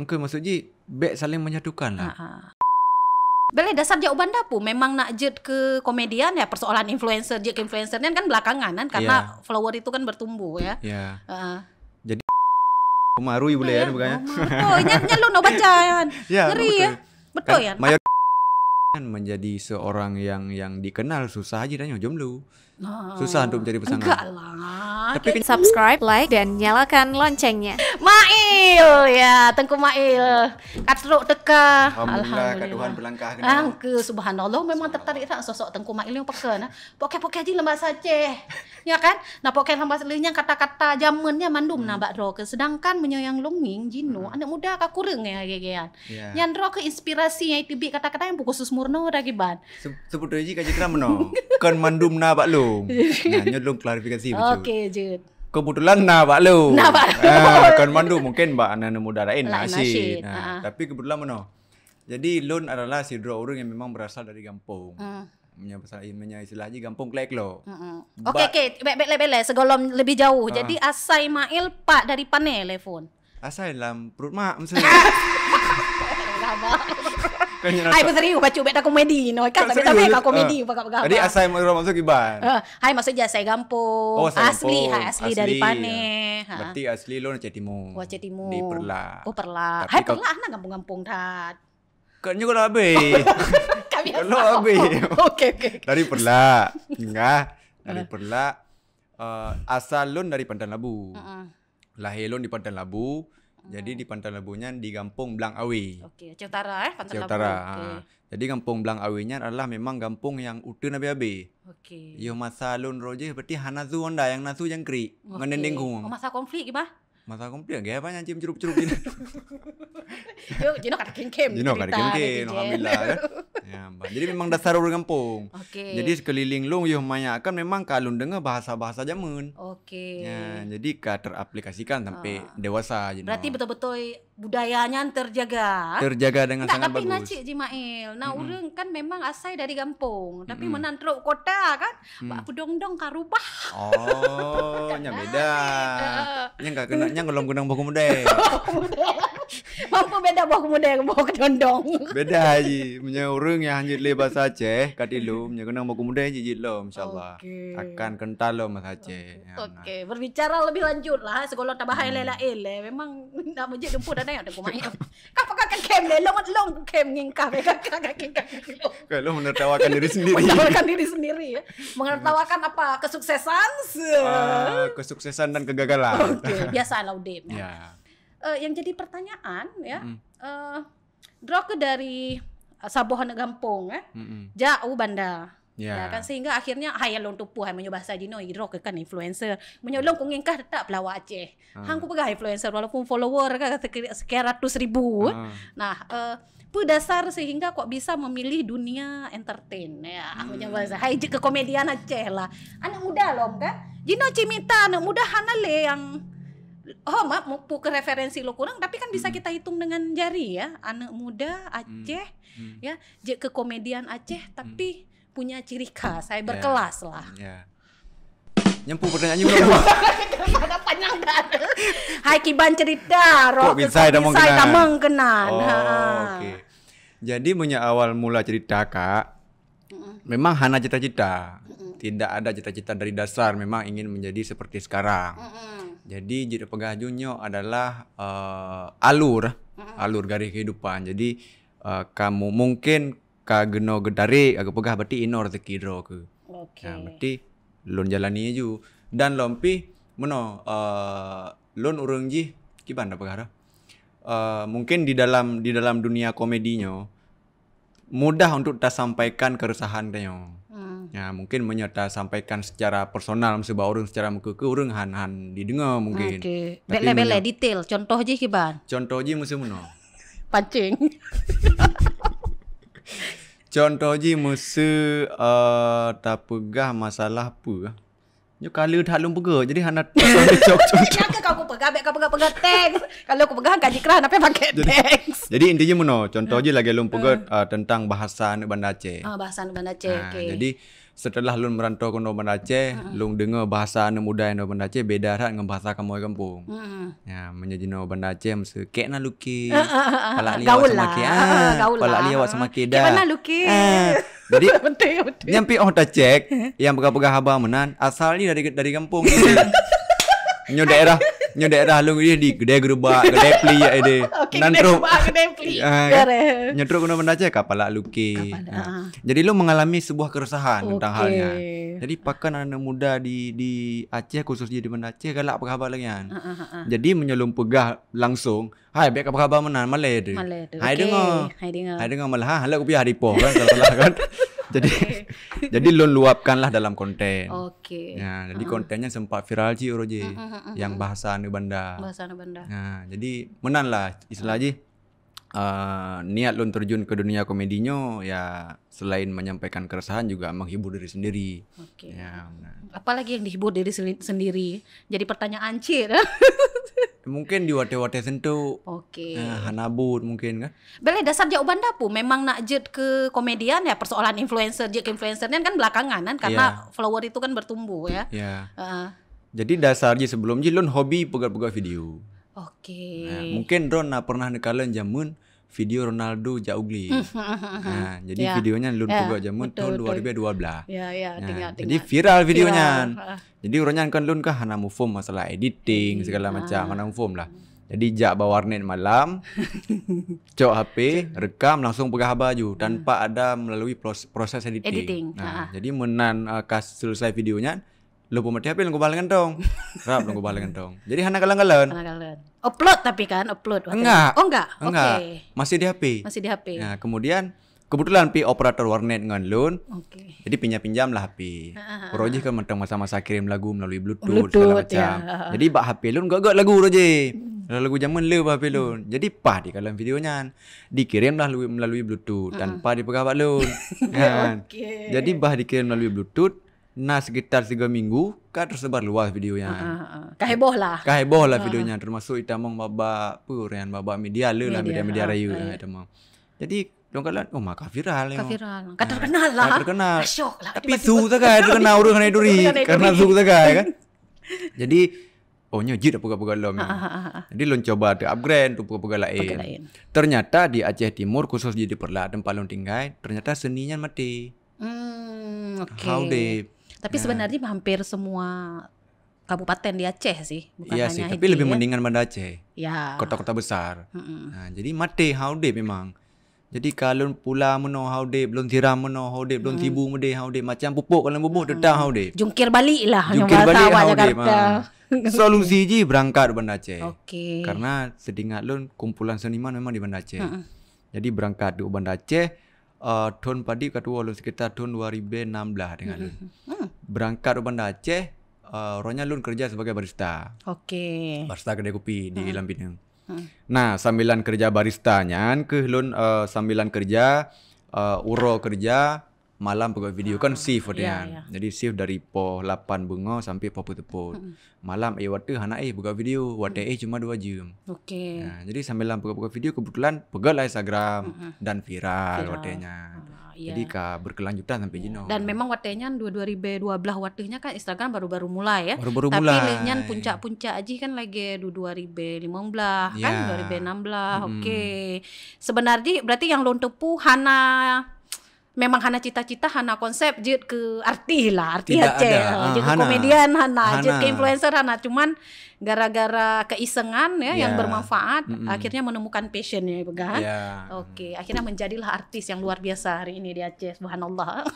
Maksudnya maksud je saling menyatukan lah. Ha -ha. Bila dasar jauh banda pun memang nak jet ke komedian ya persoalan influencer jet ke influencer kan belakangan kan ya. karena yeah. follower itu kan bertumbuh ya. Yeah. Ya. Uh. Jadi kemarui boleh ya, kan, bukannya. Oh, nyanyi lu no baca ya, Ngeri betul. ya. Betul kan, ya. Mayor kan menjadi seorang yang yang dikenal susah aja dan jomblo. Nah, susah untuk menjadi pasangan. Enggak lah. Tapi subscribe, like dan nyalakan loncengnya. Ma Mail ya Tengku Mail kat teruk teka alhamdulillah, alhamdulillah. kaduhan berlangkah kena angke ah, subhanallah memang tertarik tak sosok Tengku Mail yang peka nah pokok-pokok di lembah sace ya kan nah pokok lembah selinya kata-kata jamannya mandum hmm. nabak ro ke sedangkan menyayang longing jino hmm. anak muda ka kurang ya gegean yeah. yang ro ke inspirasinya itu bi kata-kata yang pukus susmurno lagi ban Se sebetulnya ji kaji kena meno kan mandum nabak long nah nyolong klarifikasi bucu okey jut kebetulan na bak lu. Na bak lu. Ha, kan mandu mungkin bak anak anak muda lain nasi. nasi. Ha, ha. Tapi kebetulan mana? Jadi lun adalah si dua orang yang memang berasal dari kampung. Hmm. Ah. Punya pasal imannya istilahnya kampung klek lo. Hmm. Okey okey, bek bek lebel segolong lebih jauh. Ha. Jadi asai mail pak dari pane telefon. Eh, asai dalam perut mak maksudnya. Lama. Hai pasal pacu bet aku komedi no kan tapi tapi kau komedi apa ah. apa. Jadi asal mau rumah masuk iban. Eh, hai maksudnya saya gampong. Oh, asli, hai asli, dari Pane. Berarti asli lo Aceh Timur. Oh Aceh Timur. Di Perla. Oh Perla. Hai Perla ana gampung-gampung dah. Kayaknya kalau abe. Kami kalau abe. Oke oke. Dari Perla, enggak. Dari ah. Perla. Eh, asal lo dari Pantan Labu. Uh -uh. Lahir lo di Pantan Labu. Jadi ah. di Pantai Labunya di Kampung Blang Awi. Okey, Aceh Utara eh, Pantai Labu. Utara. Okay. Ah. Jadi Kampung Blang Awi nya adalah memang kampung yang utun nabi abi. Okey. Yo masa lun roje berarti hanazu onda yang nasu yang kri. Okay. Menendeng Oh masa konflik gimana? mata aku pilih, ya, gak apa nyancim jeruk jeruk ini. Jino kata kengkem. Jino kata kengkem, alhamdulillah. Ya. Ya, Jadi memang dasar orang kampung. Okay. Jadi sekeliling lu lung yo kan memang kalau dengar bahasa-bahasa zaman Oke. Okay. Ya, jadi kah teraplikasikan sampai ah. dewasa Jino. Berarti betul-betul budayanya terjaga. Terjaga dengan Nggak, sangat tapi bagus. Tapi Jimail. Nah, mm-hmm. kan memang asal dari kampung, tapi mm-hmm. menantruk kota kan. Mm. Pak dong dong karubah. Oh, nya beda. Kan? yang enggak kena Makanya ngelom gunang bawang ya? Mampu beda bawang kemude ke condong, Beda aja Punya urung yang hanya le bahasa Aceh kat ilu, punya gunang bawang kemude ya, lo insyaallah. Okay. Akan kental lo mas Aceh. Ya, Oke, okay. Nah. berbicara lebih lanjut lah sekolah tambah hmm. lela ele. Memang nak menjadi dempu dan ayo dempu main. Kapa kakak kem le long long kem ngingkah kakak kakak. Kalau menertawakan diri sendiri. menertawakan diri sendiri ya. Menertawakan apa? Kesuksesan. Uh, kesuksesan dan kegagalan. Oke, okay. biasa DEM ya. yeah. uh, yang jadi pertanyaan ya, mm. uh, dari Sabohana Gampong ya, mm -mm. jauh bandar. Yeah. Ya kan sehingga akhirnya ah, ya, hai lon tupu hai menyo bahasa jino ke kan influencer. Menyolong ku ngingkah tak pelawak Aceh. Uh. Hang ku pegah influencer walaupun follower kan sekian ratus ribu. Uh. Nah, uh, eh, dasar sehingga kok bisa memilih dunia entertain ya. Hmm. bahasa, hai ke komedian Aceh lah. Anak muda loh kan. Jino cimita anak muda hanale yang oh maaf ke referensi lo kurang tapi kan bisa hmm. kita hitung dengan jari ya anak muda hmm. Aceh hmm. Hmm. ya ke komedian Aceh hmm. tapi punya ciri khas saya ya. berkelas yeah. lah hmm, yeah. Nyempu pertanyaannya belum Bu? panjang banget. Hai kiban cerita, Rok. bisa kita mong Oh, oke. Okay. Jadi punya awal mula cerita Kak. Mm. Memang Hana cita-cita. Mm. Tidak ada cita-cita dari dasar, memang ingin menjadi seperti sekarang. Mm jadi jadi pegajunya adalah uh, alur, uh-huh. alur garis kehidupan. Jadi uh, kamu mungkin kageno gedare agak pegah berarti inor teki dro ke. Okay. Nah, berarti lon jalani aja dan lompi meno uh, eh, lon urung ji pegah Uh, mungkin di dalam di dalam dunia komedinya mudah untuk tak sampaikan keresahan dia. ya mungkin menyata, sampaikan secara personal sebab orang secara muka ke orang han han didengar mungkin okay. bele bele detail contoh je kiban contoh je mesti mano. pancing contoh je musim uh, tak pegah masalah apa ah. Yo kala dah lum pegah jadi hana tak cok cok. Ya kau pegah bek kau pegah pegah thanks. Kalau kau pegah gaji kerah apa pakai thanks. Jadi intinya mano. contoh ah. je lagi lum pegah ah. uh, tentang bahasa anak Banda Aceh. Ah bahasa anak Banda Aceh. Ha, okay. Jadi setelah lu merantau ke Nomor Aceh, hmm. Ha, ha. lu dengar bahasa anak muda yang Nomor Aceh beda kan dengan bahasa kamu di kampung. Hmm. Ya, menjadi Nomor Aceh mesti kek nak luki. Kalau lihat sama lah. kek. Kalau lihat sama kek dah. Kek mana luki? Ah. Jadi penting penting. Nyampi oh tak cek yang pegah-pegah haba menan asal ni dari dari kampung. Nyo daerah nya daerah lu di gede geruba gede pli ya ide nan tro gede pli nya tro kuno benda cek apa lah luki jadi lu mengalami sebuah keresahan okay. tentang halnya kan? jadi pakan anak, anak muda di di Aceh khususnya di Banda Aceh galak kan? apa khabar lagi kan ha, ha, ha, jadi menyelum pegah langsung hai baik apa khabar menan malay ide hai dengar hai dengar hai dengar malah halak kupiah di kan salah kan jadi jadi lo luapkanlah dalam konten. Oke. Okay. Ya, nah, jadi uh. kontennya sempat viral sih Roji uh, huh uh, huh yang bahasa Nubanda. Bahasa Nubanda. Nah, ya, jadi menanlah istilah aja Uh, niat lo terjun ke dunia komedinya ya selain menyampaikan keresahan juga menghibur diri sendiri. Oke. Okay. Ya, nah. Apalagi yang dihibur diri sendiri. Jadi pertanyaan cire. mungkin di wate-wate sentu. Oke. Okay. Nah, hanabut mungkin kan. boleh dasar jawaban dapu memang nak jet ke komedian ya persoalan influencer jet influencernya kan belakangan kan karena yeah. follower itu kan bertumbuh ya. Iya. Yeah. Uh. Jadi dasarnya sebelum jilun hobi pegal-pegal video. Oke. Okay. Nah, mungkin Ron pernah nekalan jamun video Ronaldo Jaugli. nah, jadi yeah. videonya Lun yeah. Pugo Jamun tahun 2012. Yeah, yeah, nah, tinggal, tinggal. Jadi viral videonya. Viral. Jadi orangnya kan Lun ke Hana Mufum masalah editing iya, segala macam, Hana Mufum lah. Jadi jak bawa warnet malam, cok HP, rekam langsung pegah baju tanpa ada melalui proses, editing. editing. Nah, jadi menan uh, kas selesai videonya Lo buat HP lo balengan dong. Rap lo balengan dong. Jadi hana kalang kalian Upload tapi kan upload. Enggak. Oh enggak. Enggak. Okay. Masih di HP. Masih di HP. Nah, kemudian kebetulan pi operator warnet ngan loan. Okay. Jadi pinjam-pinjam lah HP. Ah. Roji kan mentang sama-sama kirim lagu melalui Bluetooth, Bluetooth segala macam. Ya. Jadi bak HP loan gak gak lagu Roji. Hmm. Lagu zaman lu bak HP loan. Hmm. Jadi pah di kalian videonya dikirim lah melalui Bluetooth uh -huh. tanpa dipegang kan? pak loan. kan. Okay. Jadi bah dikirim melalui Bluetooth nah sekitar 3 minggu kan tersebar luas video yang uh, ha, uh, ha, uh. Ha. Kaheboh lah Kaheboh lah uh, videonya termasuk kita mong baba apa orang baba media lah media media, raya uh, lah, uh, jadi Jom oh maka viral ya. Viral. Kan terkenal lah. terkenal. Syok lah. Tapi su sangat terkenal orang kena duri. Karena su tak kan. Jadi Oh nyo jit apa pegal lom. Jadi lon coba ada upgrade tu pegal lain. Ternyata di Aceh Timur khusus jadi perlahan tempat lon tinggal, ternyata seninya mati. Hmm, okay. How they Tapi ya. sebenarnya hampir semua kabupaten di Aceh sih, bukan iya hanya sih, tapi lebih ya. mendingan pada Aceh. Ya. Kota-kota besar. Mm -mm. Nah, jadi mate haude memang. Jadi kalau pula meno haude belum tiram meno haude belum mm. tibu mede haude macam pupuk kalau pupuk udah tetap haude. Jungkir balik lah Jungkir balik haude Solusi ji berangkat Banda Aceh. Okay. Karena sedingat lun kumpulan seniman memang di Banda Aceh. Hmm. Jadi berangkat di Banda Aceh uh, eh, tahun padi kedua walau sekitar tahun 2016 dengan mm Hmm. Berangkat ke Bandar Aceh, uh, rohnya lu kerja sebagai barista. Okey. Barista kedai kopi di Lampung. Hmm. Ah. Nah, sambilan kerja baristanya ke Lun uh, eh, sambilan kerja uh, uro kerja malam pegawai video kan ah, shift dia. Yeah, yeah. Jadi shift dari po 8 bungo sampai po putepo. put Malam eh waktu hana eh buka video, waktu eh cuma dua jam. Oke. Okay. Nah, jadi sambil lampu pegawai video kebetulan pegal Instagram uh -huh. dan viral, viral. waktunya. yeah. Iya. Jadi ka berkelanjutan sampai yeah. Iya. Dan memang watenya belas watenya kan Instagram baru-baru mulai ya. Baru-baru mulai. Tapi lehnya puncak-puncak aja kan lagi dua dua ribu 2015 yeah. kan 2016. Iya. belas Oke. Sebenarnya berarti yang lontepu hana memang Hana cita-cita Hana konsep jid ke arti lah arti aja ah, ke komedian Hana, Hana. jadi ke influencer Hana cuman gara-gara keisengan ya yeah. yang ya. bermanfaat mm -hmm. akhirnya menemukan passionnya ya yeah. Ya. oke okay. akhirnya menjadilah artis yang luar biasa hari ini di Aceh subhanallah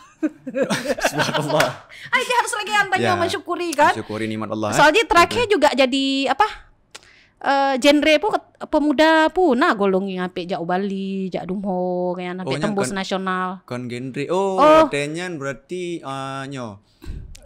subhanallah Aceh harus lagi yang banyak ya. yeah. mensyukuri kan mensyukuri nikmat Allah eh. soalnya terakhir juga jadi apa uh, genre pun pemuda pun nah yang ape jauh Bali, jak Dumho kayak ape oh, tembus kon, nasional. Kon genre. Oh, oh. tenyan berarti uh, nyo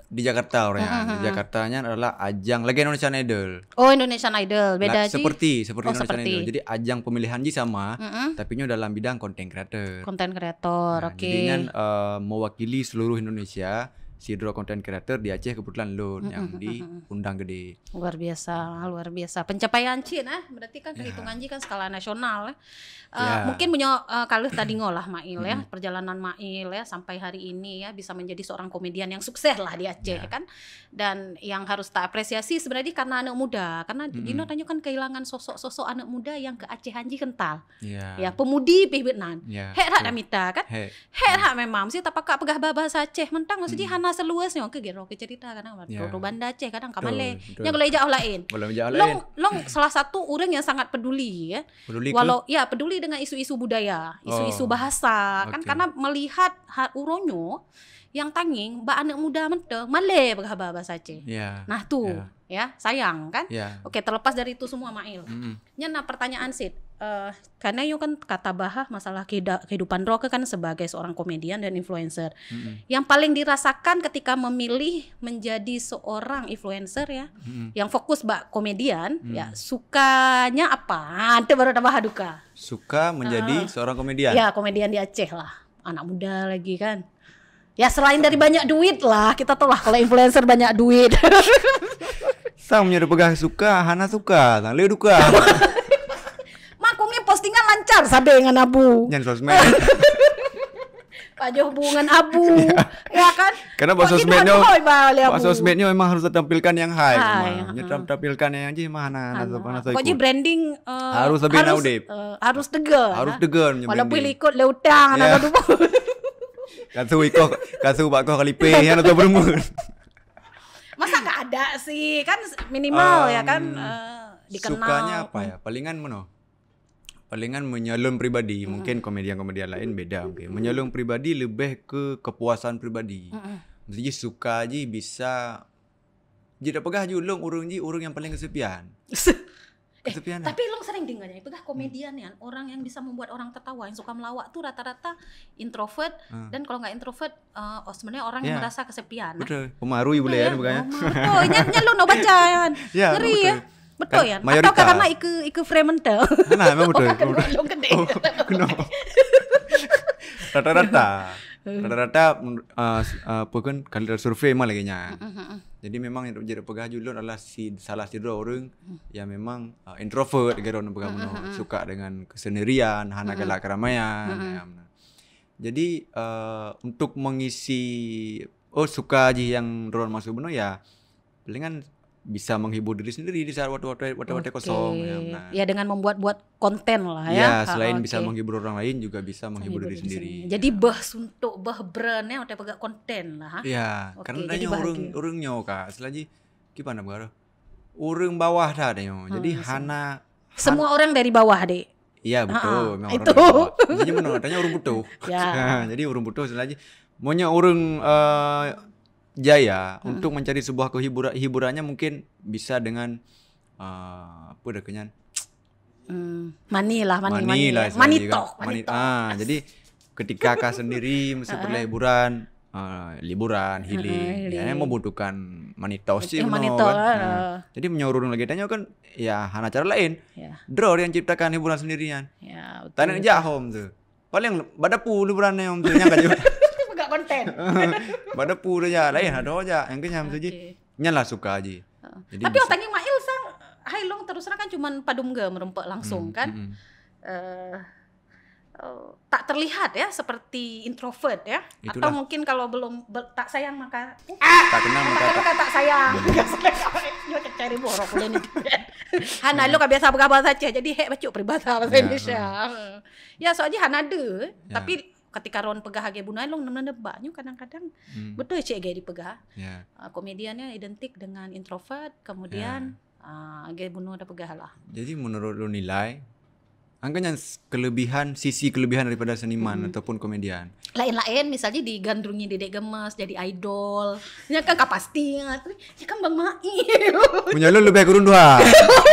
di Jakarta orangnya. Uh-huh. Di Jakartanya adalah ajang lagi Indonesian Idol. Oh, Indonesian Idol. Beda sih. Seperti seperti oh, Indonesian seperti. Idol. Jadi ajang pemilihan ji sama, uh-huh. tapi nyo dalam bidang content creator content creator Nah, Oke. Okay. Jadi nyan, uh, eh, mewakili seluruh Indonesia Sidro content creator di Aceh kebetulan lo yang diundang gede. Luar biasa, luar biasa. Pencapaian cina nah, berarti kan kehitungan ya. yeah. kan skala nasional. Uh, ah. eh, yeah. mungkin punya uh, eh, kalau tadi ngolah Mail ya, perjalanan Mail ya sampai hari ini ya bisa menjadi seorang komedian yang sukses lah di Aceh yeah. Ya kan. Dan yang harus tak apresiasi sebenarnya karena anak muda, karena mm-hmm. Dino tanya kan kehilangan sosok-sosok anak muda yang ke Aceh Hanji kental. Yeah. Ya, pemudi Pihbenan. Yeah. Hek rak damita kan. hera rak mm. memang sih tapi kak pegah bahasa Aceh mentang maksudnya mm-hmm na seluasnya oke okay, gerok cerita kadang yeah. do banda Aceh kadang kamale nya kalau ejak lain long long salah satu orang yang sangat peduli ya peduli walau ya peduli dengan isu-isu budaya isu-isu oh. bahasa okay. kan karena melihat hal uronyo yang tanging mbak anak muda mente male berhaba bahasa Aceh yeah. nah tuh yeah. ya sayang kan yeah. oke terlepas dari itu semua Mail mm -hmm. nyana pertanyaan Sid uh, karena yuk kan kata bahah masalah kehidupan Roke kan sebagai seorang komedian dan influencer mm -hmm. yang paling dirasakan ketika memilih menjadi seorang influencer ya mm -hmm. yang fokus mbak komedian mm -hmm. ya sukanya apa ah, Nanti baru ada haduka suka menjadi uh, seorang komedian ya komedian di Aceh lah anak muda lagi kan Ya selain dari banyak duit lah, kita tahu lah kalau influencer banyak duit. Sang menyeru pegang suka, Hana suka, sang Leo duka. Makungnya postingan lancar sampai dengan abu. Yang sosmed. Aja hubungan abu, ya. ya kan? Karena bahwa gitu sosmednya, bahwa sosmednya memang harus ya, tampilkan yang high, high tampilkan yang aja mana, mana branding eh, harus lebih harus, uh, harus tegar, harus tegar. Walaupun ikut leutang, yeah. Ya. Kasu iko, kasu pak kau kalipe yang atau berumur. Masa nggak ada sih? Kan minimal um, ya kan uh, dikenal. Sukanya apa ya? Hmm. Palingan mana? Palingan menyalon pribadi. Mm. Mungkin hmm. komedian-komedian lain beda mungkin. Okay. Menyalon pribadi lebih ke kepuasan pribadi. Mm. Jadi suka aja bisa jadi apakah pegah je urung ji urung yang paling kesepian. Eh, ya? tapi lo sering dengarnya itu kah komedian hmm. ya orang yang bisa membuat orang tertawa yang suka melawak tuh rata-rata introvert hmm. dan kalau nggak introvert uh, oh sebenarnya orang yeah. yang iya. merasa kesepian. Nah, betul. Pemarui iya, boleh ya, bukannya. Betul. Nyanyi lo no bacaan. Ya, kan? iya, Ngeri betul. ya. Betul ya. Atau karena iku iku frame Nah, memang betul. Orang kan oh, Kenapa? Rata-rata. Eh. Rata-rata uh, uh, apa kan kalau survei memang lagi Jadi memang yang jadi pegah julur adalah si salah si dua orang yang memang uh, introvert gitu orang pegah suka dengan kesendirian, hana galak keramaian. ya, jadi uh, untuk mengisi oh suka aja yang drone masuk benar ya palingan bisa menghibur diri sendiri di saat waktu-waktu waktu-waktu okay. kosong ya. Nah, ya dengan membuat-buat konten lah ya. Ya, selain okay. bisa menghibur orang lain juga bisa menghibur diri, diri sendiri. sendiri. Jadi ya. bah suntuk bah brandnya udah pegang konten lah. Ya, okay, karena nanya urung urung nyo kak. Selagi gimana baru? Urung bawah dah nyo. Hmm, jadi Hana iya semua orang dari bawah deh. Iya betul, memang itu. jadi menurut urung butuh. ya. jadi urung butuh selagi maunya urung uh, jaya hmm. untuk mencari sebuah kehiburan hiburannya mungkin bisa dengan uh, apa udah kenyan Hmm, mani lah, mani, mani, mani, lah, mani, tok, mani, ah, jadi ketika kak sendiri mesti hiburan uh, liburan, healing, uh, ya, membutuhkan manito sih, eh, kan? uh. nah, jadi menyuruh lagi tanya kan, ya hana cara lain, yeah. draw yang ciptakan hiburan sendirian, ya, yeah, tanya jahom tuh, paling badapu liburannya om tuh nyangka juga. buat konten pada pura aja lain ada aja yang kenyam okay. saja nyala suka aja uh. Jadi tapi bisa. otaknya Mail sang hai long terus kan cuman padum ke merempak langsung hmm, kan hmm. Uh, uh, tak terlihat ya seperti introvert ya Itulah. atau mungkin kalau belum be, tak sayang maka ah, tak kenal maka, maka, maka tak sayang yo cari borok udah nih Hana lo kan biasa berkabar saja jadi hek bacuk peribahasa bahasa ya, Indonesia ya soalnya Hana ada ya. tapi ketika ron pegah agak bunai long nemen banyak kadang-kadang hmm. betul cik agak dipegah yeah. Ya. komediannya identik dengan introvert kemudian yeah. uh, ah, agak bunuh dah pegah lah jadi menurut lo nilai angkanya kelebihan sisi kelebihan daripada seniman hmm. ataupun komedian lain-lain misalnya digandrungi dedek gemes jadi idol ya kan kapasti ya kan bang mai punya lu lebih kurun dua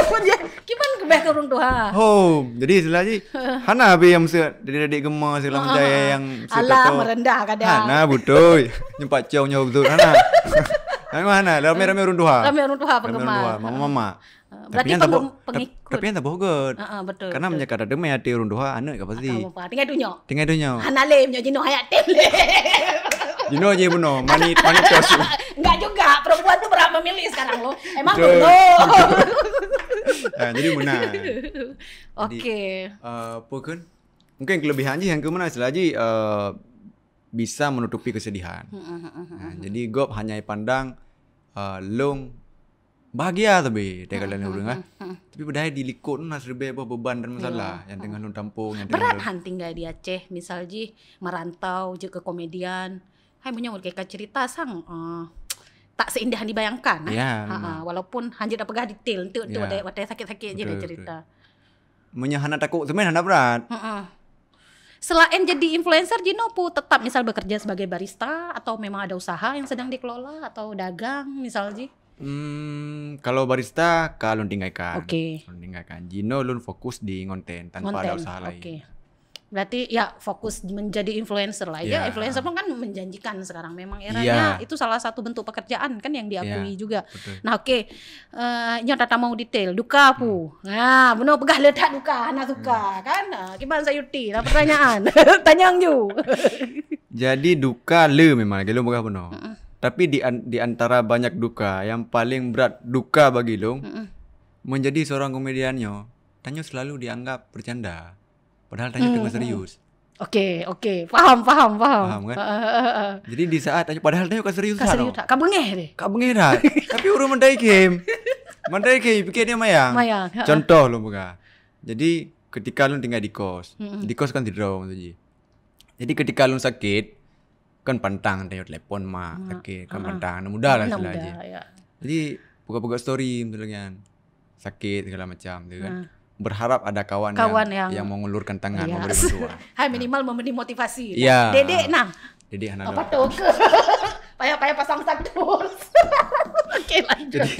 gimana lebih kurun dua oh jadi istilahnya hana abi yang se dedek dedek gemes segala ah, jaya yang ah, ah. alah merendah kadang hana butuh nyempat ciong nyawa betul hana Kan mana? Rame-rame runduha. Rame penggemar. mama-mama. Eh, berarti tapi perlu pengikut tapi yang tak uh, uh, betul karena banyak ada demi hati runduha anu kau pasti. Ah, tinggal dunia tinggal dunia anak lem nyo jino hayat tem jino aja buno mani mani kosu enggak juga perempuan tuh berapa memilih sekarang lo emang belum nah, jadi benar oke okay. uh, pokoknya mungkin kelebihannya yang kemana selagi uh, bisa menutupi kesedihan nah, jadi gue hanya pandang uh, long bahagia tapi dia kalian orang kan tapi padahal di likut nak nasib apa beban dan masalah yeah. yang tengah hmm. nun tampung yang berat hunting gak di Aceh misal ji merantau je ke komedian hai punya mereka cerita sang uh, tak seindah yang dibayangkan yeah, ha, ha, walaupun hanya dah pegah detail tu tu yeah. ada sakit-sakit je dia cerita hana takut semen hana berat selain jadi influencer jino pu tetap misal bekerja sebagai barista atau memang ada usaha yang sedang dikelola atau dagang misal ji Hmm, kalau barista kalau tinggalkan, Oke. Okay. Lundingaikan. Jino lu fokus di konten tanpa ngonten. ada usaha lain. Okay. Berarti ya fokus menjadi influencer lah yeah. ya. Influencer pun kan menjanjikan sekarang. Memang eranya yeah. itu salah satu bentuk pekerjaan kan yang diakui yeah. juga. Betul. Nah, oke. Okay. Uh, nyo mau detail duka apa? Hmm. Nah, benar pegah ledak duka, anak duka hmm. kan. saya yuti? Nah, pertanyaan. Tanyang ju. Jadi duka le memang lagi lu pegah benar. Uh -uh. Tapi di an di antara banyak duka, yang paling berat duka bagi lo, mm -mm. menjadi seorang komediannya. Tanyo selalu dianggap bercanda, padahal Tanyo mm -mm. serius. Oke, okay, oke, okay. paham, paham, paham. Paham kan? Uh, uh, uh. Jadi di saat Tanyo padahal Tanyo kan serius. Kan serius, no? kak deh. dah. Tapi urung mendai game. mendai game pikirnya dia mayang. Contoh lo buka. Jadi ketika lo tinggal di kos, mm -mm. di kos kan di tuh Jadi ketika lo sakit, kan pantang tanya telepon ma nah, sakit kan uh, pantang anak muda lah istilah aja. Ya. Jadi buka-buka story misalnya sakit segala macam gitu kan. Nah. Berharap ada kawan, kawan yang, yang, yang mengulurkan tangan iya. memberi bantuan. Hai nah. minimal nah. memberi motivasi. ya. Dede nah. Dede anak Apa tuh? Payah-payah pasang sakdur. Oke lanjut. Jadi,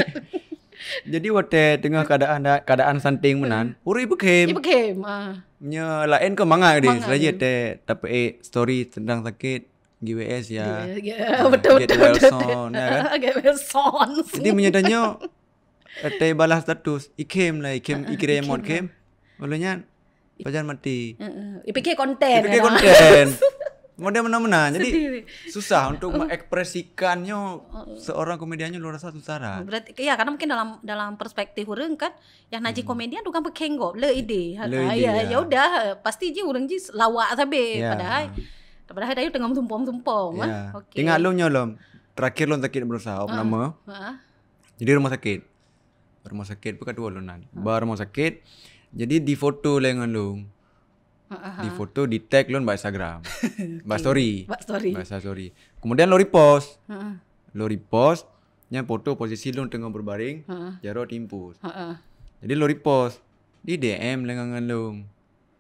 jadi waktu tengah keadaan keadaan santing menan, uri hmm. bekem. Ibu kem. Ah. Nya lain ke manga dia. selagi te tapi story tentang sakit GWS ya. betul betul. betul. kan? Jadi menyedanyo teh balas status ikem lah ikem mod kem. Bolehnya pacar mati. Heeh. Uh, IPK konten. IPK ya kan? konten. dia mana-mana. Jadi susah untuk oh. mengekspresikannya oh. seorang komediannya luar biasa susah. Oh, berarti ya karena mungkin dalam dalam perspektif orang kan yang naji hmm. komedian bukan kan le ide. Le ide ya. Ya, ya udah pasti je orang jis lawak sabe ya. padahal Ya. Eh. Daripada hari raya tengah mentumpang-mentumpang yeah. Eh? Okay. Ingat lo nyo lo Terakhir lo sakit ah. berusaha Apa ha? nama ha? Ah. Jadi rumah sakit Rumah sakit pun kedua lo nan ha? Bar rumah sakit Jadi di foto lah dengan lo Aha. Di ah. foto, di tag lu di Instagram okay. Bahasa story Bahasa story Bahasa story Kemudian lo repost Aha. Lo repost Yang foto posisi lu tengah berbaring Aha. Jarak timpus Jadi lo repost Di DM dengan lu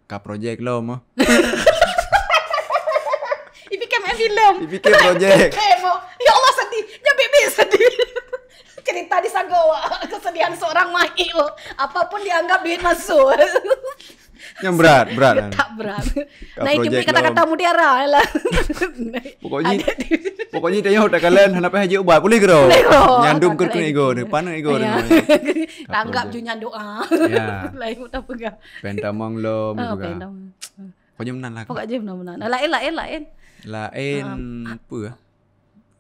Kak projek lo lah, mah film. Dipikir project. Demo. Ya Allah sedih. Ya bibi sedih. Cerita di Sagawa. kesedihan seorang ma'il. Apapun dianggap duit masuk. Yang berat, berat. Tak berat. Naik kembali kata-kata mutiara ya lah. pokoknya pokoknya tanya udah kalian hendak haji ubat boleh gero. Nyandung ke kena ego, depan ego. Tanggap junya doa. ah. Lain udah pegang. Pentamong lo. Oh, Pentamang. Pokoknya menang lah. Pokoknya menang. Lain lain lain. Lain um, apa ya?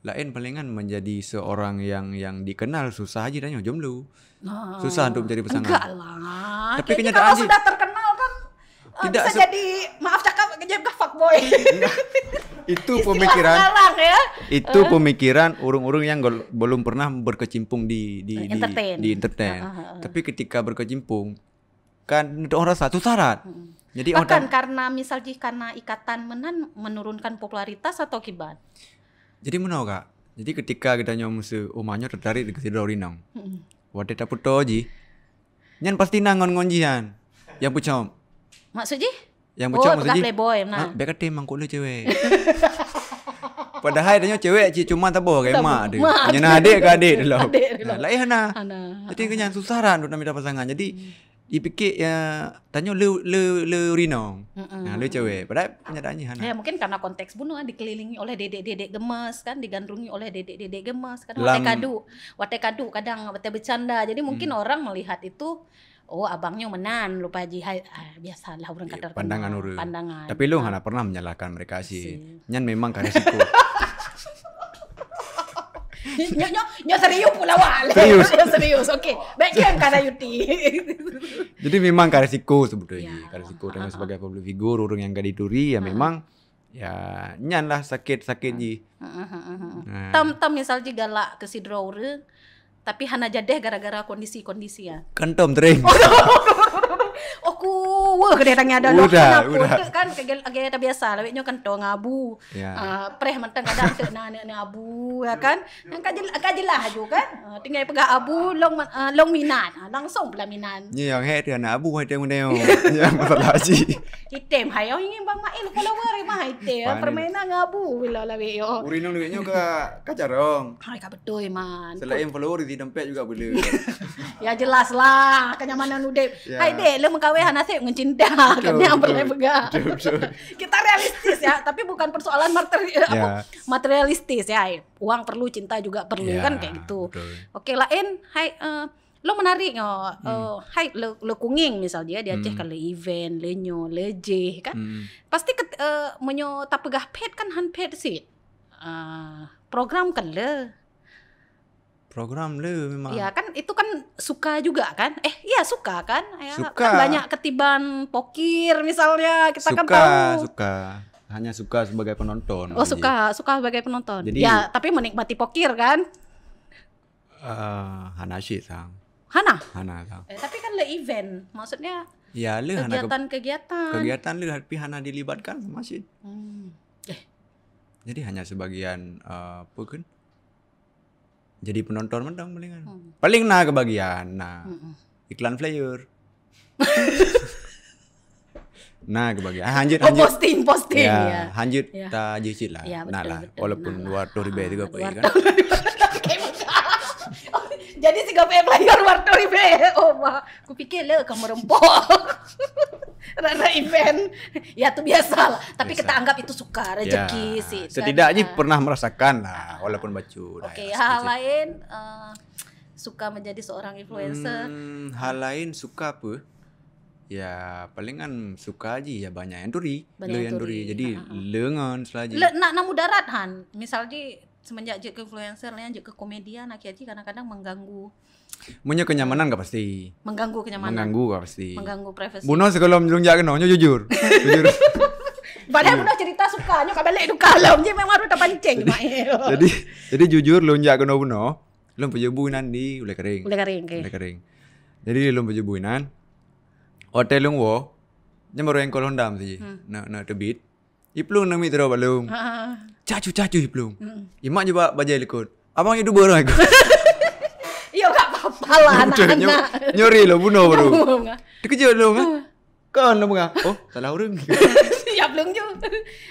Lain palingan menjadi seorang yang yang dikenal susah aja dan jomblo. uh, susah untuk menjadi pasangan. Enggak lah. Tapi Kayaknya sudah terkenal kan eh, tidak bisa jadi maaf cakap jadi fuckboy. Nah, itu pemikiran ya. itu uh. pemikiran urung-urung yang belum pernah berkecimpung di di eh, entertain. di, di entertain. Uh, uh, uh. Tapi ketika berkecimpung kan orang satu syarat. Uh. Hmm. Jadi Bahkan orang, karena misalnya karena ikatan menan menurunkan popularitas atau kibat. Jadi menau kak. Jadi ketika kita nyomusu umanya tertarik ke sido rinong. Hmm. Wadah tak putoji. Nyan pasti nangon ngonjian. Yang pucom. jih? Yang pucom oh, maksudnya. playboy. Nah. Beka tim mangkuk lu cewek. Padahal adanya cewek ci cuma tabo kayak mak ada. Nyana adik ke adik dulu. Adik dulu. Lah iya nah. Jadi kenyan susah ran untuk dapat pasangan. Jadi hmm dia fikir ya tanya lu lu lu rino. Mm-mm. Nah, lu cewek. Padahal kenyataannya Hana. Ya, mungkin karena konteks bunuh kan dikelilingi oleh dedek-dedek gemes kan, digandrungi oleh dedek-dedek gemes. kan. Lang... wate kadu, wate kadu kadang wate bercanda. Jadi mungkin hmm. orang melihat itu Oh abangnya menan lupa haji ah, biasalah orang iya, kata pandangan orang pandangan tapi lu ah. hana pernah menyalahkan mereka sih nyan memang karena nyo nyo nyo serius pula wal. Serius. serius. Okey. Baik kan kata Yuti. Jadi memang kan risiko sebetulnya. Yeah. Ya. Kan risiko dengan sebagai public figure orang yang gadi duri ya ha. memang ya nyan lah sakit-sakit ha. ji. Ha. Tam-tam ha, misal ji galak ke sidro Tapi hana jadeh gara-gara kondisi-kondisi ya. Kentum tering. Oh, Oh ku Wah kena ada nak kena kan kan Kaya tak biasa Lepas ni kan Tung abu preh mantan kadang Tak nak nak abu Ya kan Nang kajilah jelah ju kan ah, Tinggal pegang abu Long ah, long minan ah, Langsung pula minan Ni yang hai Tak nak abu Hai tengok ni Yang masalah haji Hitam hai Yang oh, ingin bang ma'il Follower Rimah hai Permainan abu Bila lah Lepas ni Urinong lepas ni Kacarong Hai kak betul man Selain follower Di tempat juga boleh Ya jelas lah Kenyamanan udah, ya. Hai deh. hana sih mencinta ngecinta kan yang pernah bega kita realistis ya tapi bukan persoalan materi yeah. apa, materialistis ya eh, uang perlu cinta juga perlu yeah, kan kayak gitu betul. oke lain hai uh, lo menarik oh, oh hmm. uh, hai lo, lo kunging misalnya dia hmm. cek hmm. kalau event le leje le kan hmm. pasti ke, uh, eh, menyo tapegah pet kan han pet sih uh, program kan le program lu memang. Iya kan itu kan suka juga kan? Eh iya suka kan? Ya, suka. Kan banyak ketiban pokir misalnya kita kan suka, kan tahu. Suka suka hanya suka sebagai penonton. Oh suka suka sebagai penonton. Jadi, ya tapi menikmati pokir kan? Uh, eh, hana sih sang. Hana. Hana sang. Eh, tapi kan le event maksudnya. Ya le kegiatan ke kegiatan. Kegiatan le tapi hana dilibatkan masih. Hmm. Eh. Jadi hanya sebagian uh, eh, pokir jadi penonton mendang palingan hmm. paling nah kebagian nah hmm. iklan flyer nah kebagian ah, hanjut oh, posting posting ya, ya. hanjut ya. ta lah ya, betul, nah lah betul, walaupun nah, luar tuh ribe juga ah, apa ya kan Jadi si gapai pelajar wartoi be. Oh mah, kupikir pikir le kamu rempok. Rana event. Ya tuh biasa lah. Tapi biasa. kita anggap itu suka rezeki ya, sih. Setidaknya kan? pernah merasakan lah walaupun baju Oke, okay, hal lain uh, suka menjadi seorang influencer. Hmm, hal lain suka apa? Ya palingan suka aja ya banyak yang duri, banyak yang duri. Jadi lengan selanjutnya. Le nak namu darat han, misal semenjak jadi influencer influencer jadi ke komedian akhirnya kadang-kadang mengganggu punya kenyamanan gak pasti mengganggu kenyamanan mengganggu gak pasti mengganggu privasi bunuh sekalau belum jaga nonyo jujur jujur Padahal bunuh cerita suka nyu kabel itu kalau dia memang udah pancing jadi jadi jujur lu jaga no bunuh lu punya buinan di ulai kering oleh kering okay. kering jadi lu punya buinan hotel lu wo nya yang kolondam sih hmm. na na tebit Iplung nak mitra balu. Ha, ha, ha. Cacu cacu Iplung. Hmm. Imak juga bajai lekut. Abang itu baru aku. Yo gak apa lah anak-anak. Nyori lo buno baru. Dikejar lo kan. Ha. Kan lo bengah. Oh, salah orang. Siap ya, lung ju.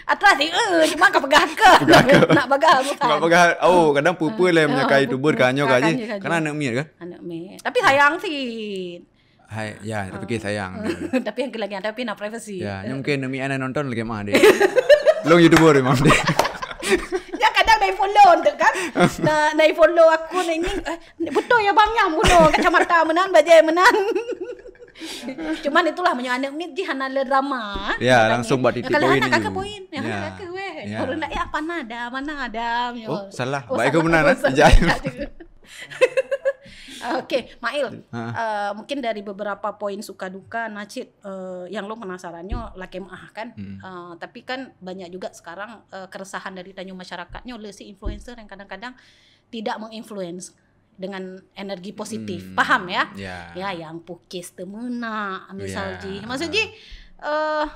Atas ni eh cuma ke pegah ke. Nak pegah Nak pegah. Oh, kadang pupa lah menyakai tubur kanyo kaji. Kan anak mir kan? Anak mir. Tapi sayang sih. Hai, ya, tapi oh. sayang. tapi yang lagi tapi pina privacy. Ya, eh. mungkin demi anak nonton lagi mah deh. Long youtuber mah deh. Ya kadang naik follow untuk kan. Nah, naik follow aku ini eh, betul ya bang yang bunuh kacamata menan bajai menan. Cuman itulah punya ya, anak ni jihan ala drama. Ya, langsung ya, buat titik poin. Kalau anak kakak poin. Ya, kakak weh. Orang nak ya apa nada, mana ada. Oh, salah. Oh, Baik ke menan? Jangan. Oke, okay, Mail. Uh, mungkin dari beberapa poin suka duka Nacit uh, eh, yang lo penasarannya laki mah kan. Hmm. Uh, tapi kan banyak juga sekarang uh, keresahan dari tanya masyarakatnya oleh si influencer yang kadang-kadang tidak menginfluence dengan energi positif. Hmm. Paham ya? Yeah. Ya yang pukis temuna misal yeah. maksudnya Maksud uh,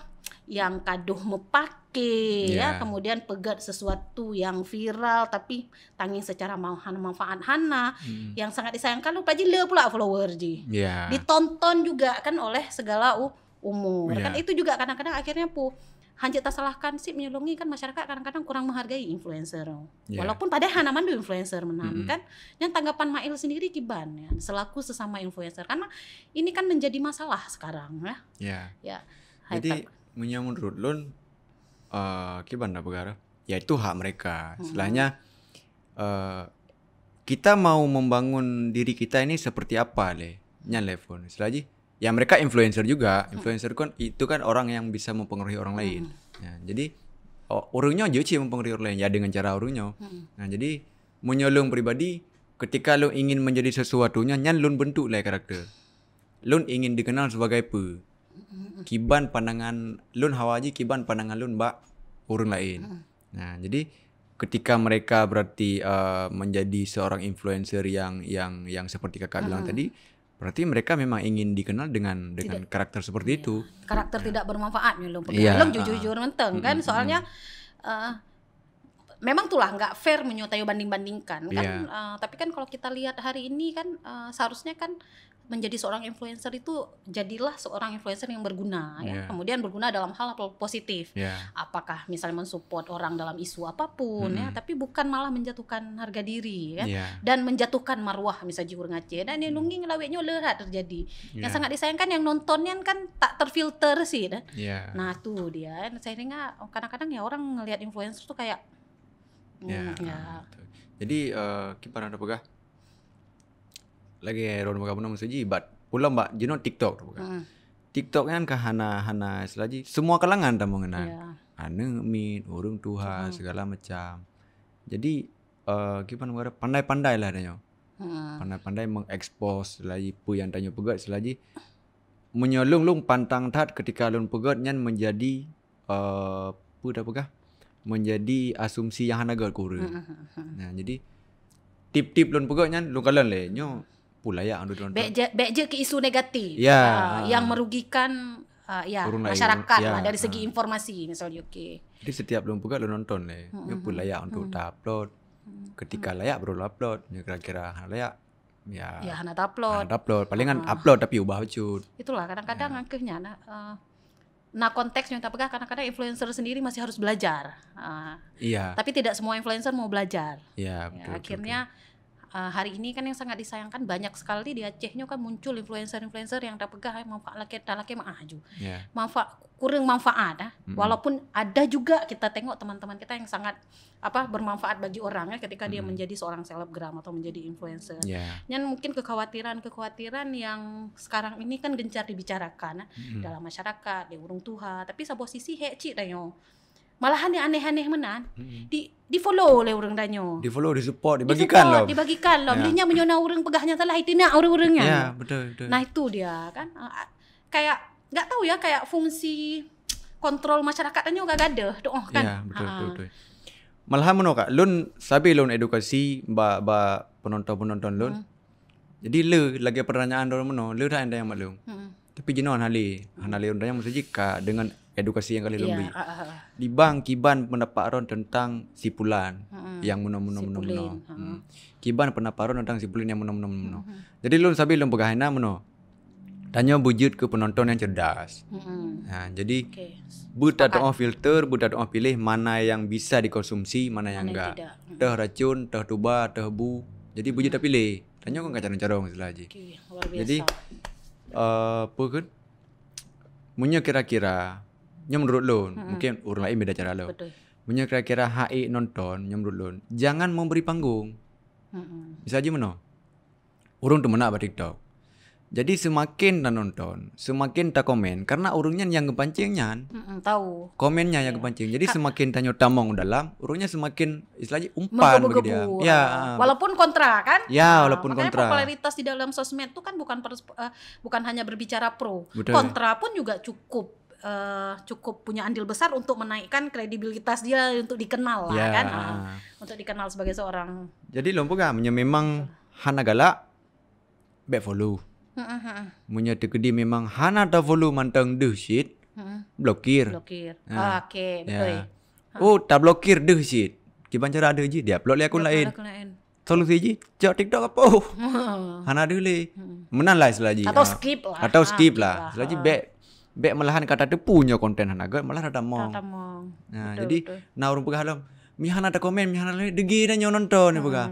yang kaduh mepak Oke yeah. ya iya. kemudian pegat sesuatu yang viral tapi tangis secara manfaat hana hmm. yang sangat disayangkan lupa je pula follower ji yeah. ditonton juga kan oleh segala umur yeah. kan itu juga kadang-kadang akhirnya pu hanya tersalahkan sih menyulungi kan masyarakat kadang-kadang kurang menghargai influencer yeah. walaupun pada hana mandu influencer menam -hmm. kan yang tanggapan Mail sendiri kiban ya selaku sesama influencer karena ini kan menjadi masalah sekarang ya yeah. ya Hai, jadi menurut lon uh, kibanda negara ya itu hak mereka. selainnya uh, eh, kita mau membangun diri kita ini seperti apa le? Nyan lephone selagi ya mereka influencer juga. Influencer kan itu kan orang yang bisa mempengaruhi orang lain. Ya, jadi orangnya oh, juga sih mempengaruhi orang lain ya dengan cara orangnya. Nah, jadi menyolong pribadi ketika lo ingin menjadi sesuatunya nyan lo bentuk le karakter. lo ingin dikenal sebagai apa? kiban pandangan lun hawaji kiban pandangan lun mbak urun lain. Nah, jadi ketika mereka berarti uh, menjadi seorang influencer yang yang yang seperti kakak uh -huh. bilang tadi, berarti mereka memang ingin dikenal dengan dengan tidak, karakter seperti iya. itu. Karakter ya. tidak bermanfaat nih lo ya, lo jujur-jujur uh, menteng kan soalnya uh, memang tuh lah nggak fair menyutayo banding bandingkan kan yeah. Iya. uh, tapi kan kalau kita lihat hari ini kan uh, seharusnya kan menjadi seorang influencer itu jadilah seorang influencer yang berguna yeah. ya. Iya. Kemudian berguna dalam hal positif. Yeah. Apakah misalnya mensupport orang dalam isu apapun ya, hmm. ya, tapi bukan malah menjatuhkan harga diri ya yeah. dan menjatuhkan marwah misalnya jihur ngace ya. dan yang hmm. nungging laweknya lehat terjadi. Yeah. Yang iya. sangat disayangkan yang nontonnya kan tak terfilter sih ya. iya. nah. Yeah. Nah, tuh dia. Saya dengar kadang-kadang ya orang ngelihat influencer tuh kayak hmm, ya. Jadi uh, eh, kiparan pegah lagi eh, orang bukan pernah masuk but pulang bak you know TikTok tu bukan. Hmm. TikTok kan kahana kahana selagi semua kalangan dah mengenai Yeah. min orang tuha hmm. segala macam. Jadi uh, gimana bukan pandai-pandai lah dia. Hmm. Pandai-pandai mengekspos lagi pu yang tanya pegat selagi menyolong lung pantang tat ketika lung pegat nyan menjadi uh, apa dah menjadi asumsi yang hana gal kura. Nah jadi tip-tip lon pegak nyan lon kalan le nyo pula ya anu dirontak. Beje, je ke isu negatif. Yeah. Ya. Uh, yang merugikan uh, ya masyarakat ya. lah dari segi uh. informasi misalnya oke. Okay. Jadi setiap belum buka lo nonton nih. Mm-hmm. Ya pula layak untuk mm-hmm. upload. Ketika layak baru upload. Ya kira-kira layak ya. Ya hana upload. Hana upload. Palingan uh. Ah. upload tapi ubah wujud. Itulah kadang-kadang ya. akhirnya nah, uh, nah konteksnya tapi kadang-kadang influencer sendiri masih harus belajar. Uh, iya. Tapi tidak semua influencer mau belajar. Iya. Ya, betul, ya, akhirnya betul uh, hari ini kan yang sangat disayangkan banyak sekali di Acehnya kan muncul influencer-influencer yang tak pegah eh, manfaat laki laki maju ah, yeah. manfaat kurang manfaat ah. mm walaupun ada juga kita tengok teman-teman kita yang sangat apa bermanfaat bagi orangnya ketika mm dia menjadi seorang selebgram atau menjadi influencer yeah. dan mungkin kekhawatiran-kekhawatiran yang sekarang ini kan gencar dibicarakan mm dalam masyarakat di urung tuha tapi sebuah sisi heci yo Malahan yang aneh-aneh menan hmm. di di follow oleh orang danyo. Di follow, di support, dibagikan di support, lah. Dibagikan lah. Yeah. menyona orang pegahnya salah itu nak orang-orangnya. Ya, yeah, betul, betul. Nah itu dia kan. Ah, ah, kayak enggak tahu ya kayak fungsi kontrol masyarakat danyo gak ada. Doh kan. Ya, yeah, betul, ah, betul, betul, Malahan mano kak, lun sabi lun edukasi ba ba penonton-penonton lun. Hmm. Jadi le lagi pertanyaan dorang mano, le dah ada yang maklum. Hmm. tapi jenuh nali nali undangnya mesti jika dengan edukasi yang kali iya, lebih yeah, ah, ah. di bang kiban pendaparon tentang sipulan uh, hmm. yang muno muno muno muno hmm. kiban Ron tentang sipulan yang muno muno muno jadi lu sabi lu pegahina muno tanya bujut ke penonton yang cerdas nah, jadi okay. buta doa filter buta doa pilih mana yang bisa dikonsumsi mana yang enggak teh racun teh tuba teh bu jadi bujut tak pilih tanya kau kacau carong selaji okay, jadi Eh, apa kan kira-kira yang menurut lo hmm. mungkin orang lain beda cara lo punya kira-kira hai eh nonton yang menurut lo jangan memberi panggung hmm. bisa aja mana orang tu menak apa tiktok Jadi semakin tak nonton, semakin tak komen karena urungnya yang kepancingnya. Mm-mm, tahu. Komennya yang kepancing. Iya. Jadi ha. semakin tanya tamong dalam, urungnya semakin istilahnya umpan Menggebu dia. Ya, ah, ya ah, ah. walaupun kontra kan? Ya, walaupun nah, kontra. popularitas di dalam sosmed itu kan bukan pers- uh, bukan hanya berbicara pro. Betul. Kontra pun juga cukup uh, cukup punya andil besar untuk menaikkan kredibilitas dia untuk dikenal lah yeah. kan uh, untuk dikenal sebagai seorang jadi lompo kan memang hanagala back follow Munya degede memang hana da volu manteng deh shit. Blokir. Blokir. Ah, Oke, Ya. Oh, tak blokir deh shit. Kiban cara ada je dia blok le akun lain. Solusi je cak TikTok apa? Oh. hana deh le. Hmm. Menan lah selaji. Atau ah. skip lah. Atau ah, skip lah. Selaji back Bek malahan kata dia punya konten hana gat malah ada mong. Ada mong. Nah, betul, jadi betul. nah urung pegah dalam mihana ada komen mihana le degi dan nyonton ni hmm. pegah.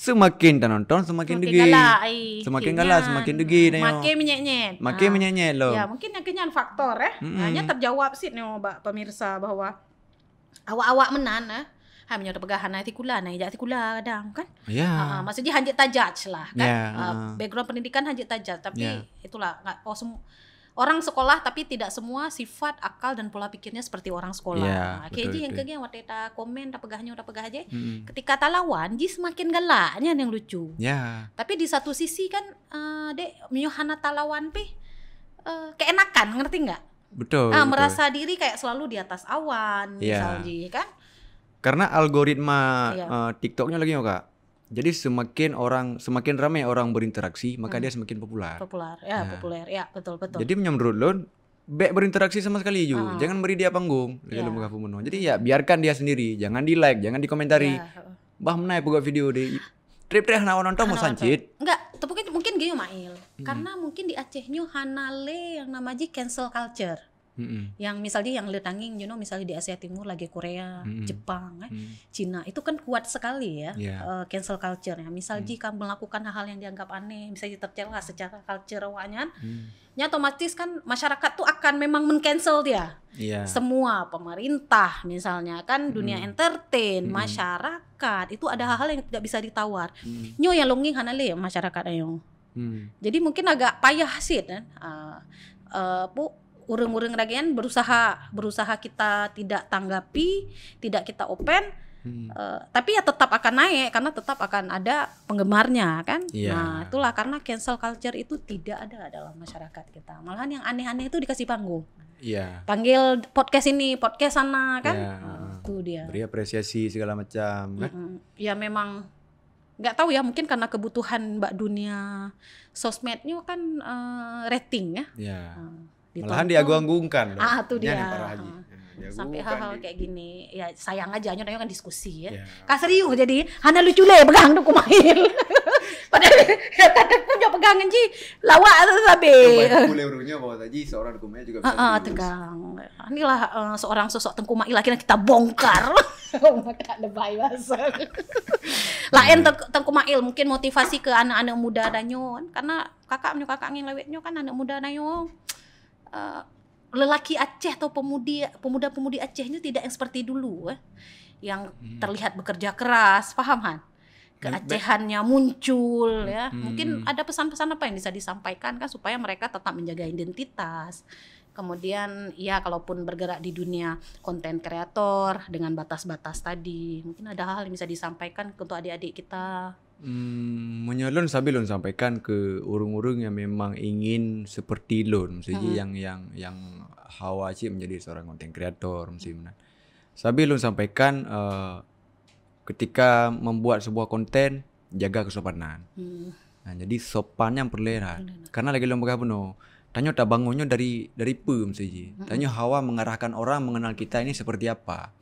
Semakin tak nonton Semakin, semakin degil galak, ay, Semakin kenyan. galak kan. Semakin degil hmm, Makin menyek menyenyet Makin ha. Ah. menyenyet loh Ya mungkin yang kenyal faktor eh Hanya ah, terjawab sih ni Pak pemirsa bahawa Awak-awak menan eh Ha menyo de pegahan ai tikula nai jak tikula kadang kan. Ya. Yeah. Ha ah, maksudnya hanjak tajaj lah kan. Yeah. Ya, uh, background pendidikan hanjak tajaj tapi yeah. itulah oh semua orang sekolah tapi tidak semua sifat akal dan pola pikirnya seperti orang sekolah yeah, nah, kayak yang kayaknya waktu kita komen tak pegahnya udah pegah aja hmm. ketika ta lawan jis semakin galaknya yang lucu yeah. tapi di satu sisi kan uh, dek Yohana talawan pih, uh, eh, keenakan ngerti nggak betul, nah, betul merasa diri kayak selalu di atas awan yeah. misalnya kan karena algoritma yeah. Iya. uh, TikToknya lagi ya kak jadi semakin orang semakin ramai orang berinteraksi, maka hmm. dia semakin populer. Populer, ya nah. populer, ya betul betul. Jadi menurut lo baik berinteraksi sama sekali yuk, Uh. Ah, ah. Jangan beri dia panggung. Yeah. Lomba Kafumono. Jadi ya biarkan dia sendiri. Jangan di like, jangan dikomentari. Yeah. Bah menaik buka video deh. Trip trip nawa nonton mau sancit. Enggak, tapi mungkin mungkin gini Mail. Hmm. Karena mungkin di Acehnya hanale yang namanya cancel culture. Mm-hmm. Yang misalnya yang lead you know, misalnya di Asia Timur lagi Korea, mm-hmm. Jepang, mm-hmm. Cina, itu kan kuat sekali ya yeah. uh, cancel culture Misalnya Misalnya mm-hmm. jika melakukan hal-hal yang dianggap aneh, misalnya tercela secara culture mm-hmm. otomatis kan masyarakat tuh akan memang mencancel dia. Yeah. Semua pemerintah misalnya kan dunia mm-hmm. entertain, mm-hmm. masyarakat itu ada mm. hal-hal yang tidak bisa ditawar. Mm-hmm. Nyo yang longing hanale ya masyarakat ayo. Mm-hmm. Jadi mungkin agak payah sih kan. Uh, uh, bu urung-urung ragian berusaha berusaha kita tidak tanggapi tidak kita open Hmm. Uh, tapi ya tetap akan naik karena tetap akan ada penggemarnya kan. Yeah. Nah itulah karena cancel culture itu tidak ada dalam masyarakat kita. Malahan yang aneh-aneh itu dikasih panggung. Yeah. Panggil podcast ini, podcast sana kan. Yeah. Nah, itu dia. Beri apresiasi segala macam. Kan? Mm-hmm. Ya memang nggak tahu ya mungkin karena kebutuhan mbak dunia sosmednya kan uh, rating ya. Yeah. Iya ditonton. Malahan diagung-agungkan. Ah, tuh dia. Ya, Ya, sampai hal-hal kayak gini ya sayang aja nyonya kan diskusi ya iya. kak serius jadi hana lucu le pegang tu kumail padahal tata punya pegangan ji lawak tu sabe boleh urunya bahwa tadi seorang kumail juga bisa uh, uh, tegang inilah uh, seorang sosok tengkumail akhirnya kita bongkar oh, maka lebay bahasa lain Ma'il mungkin motivasi ke anak-anak muda danyon karena kakak nyo kakak ngin lewet kan anak muda danyon uh, lelaki Aceh atau pemudi pemuda-pemudi Aceh ini tidak yang seperti dulu eh? yang hmm. terlihat bekerja keras paham kan keacehannya muncul hmm, ya hmm. mungkin hmm. ada pesan-pesan apa yang bisa disampaikan kan supaya mereka tetap menjaga identitas kemudian ya kalaupun bergerak di dunia konten kreator dengan batas-batas tadi mungkin ada hal yang bisa disampaikan untuk adik-adik kita Hmm, menyelon sambil Lon sampaikan ke urung-urung yang memang ingin seperti Lon, saja uh-huh. yang yang yang hawa sih menjadi seorang content creator mesti mana. Sambil Lon sampaikan uh, ketika membuat sebuah konten jaga kesopanan. Hmm. Nah, jadi sopannya perlehan. Hmm. Karena lagi lomba no. Tanya tak bangunnya dari dari pe mesti. Tanya hawa mengarahkan orang mengenal kita ini seperti apa.